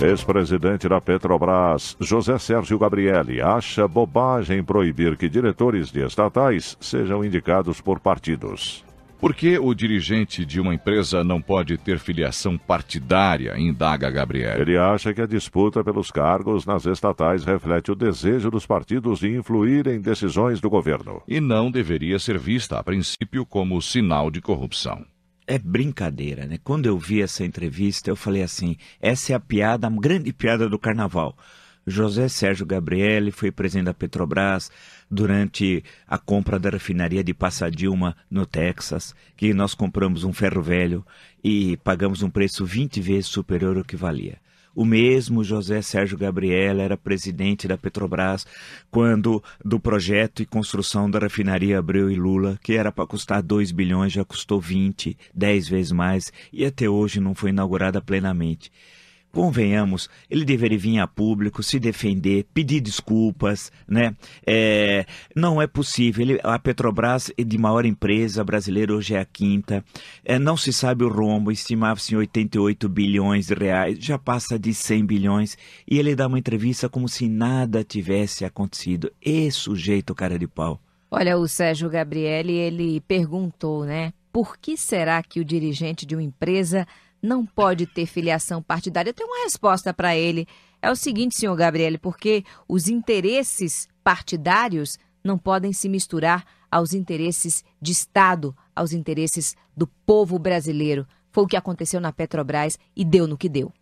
Ex-presidente da Petrobras, José Sérgio Gabrielli, acha bobagem proibir que diretores de estatais sejam indicados por partidos. Por que o dirigente de uma empresa não pode ter filiação partidária, indaga Gabriel. Ele acha que a disputa pelos cargos nas estatais reflete o desejo dos partidos de influir em decisões do governo. E não deveria ser vista, a princípio, como sinal de corrupção é brincadeira, né? Quando eu vi essa entrevista, eu falei assim: essa é a piada, a grande piada do carnaval. José Sérgio Gabrielli foi presidente da Petrobras durante a compra da refinaria de Passadilma, no Texas, que nós compramos um ferro velho e pagamos um preço 20 vezes superior ao que valia. O mesmo José Sérgio Gabriel era presidente da Petrobras quando do projeto e construção da refinaria Abreu e Lula, que era para custar 2 bilhões, já custou 20, 10 vezes mais e até hoje não foi inaugurada plenamente convenhamos, ele deveria vir a público, se defender, pedir desculpas, né? É, não é possível. Ele, a Petrobras é de maior empresa brasileira, hoje é a quinta. É, não se sabe o rombo, estimava-se em 88 bilhões de reais, já passa de 100 bilhões. E ele dá uma entrevista como se nada tivesse acontecido. E é sujeito cara de pau. Olha, o Sérgio Gabrielli, ele perguntou, né? Por que será que o dirigente de uma empresa não pode ter filiação partidária. Eu tenho uma resposta para ele. É o seguinte, senhor Gabriele, porque os interesses partidários não podem se misturar aos interesses de Estado, aos interesses do povo brasileiro. Foi o que aconteceu na Petrobras e deu no que deu.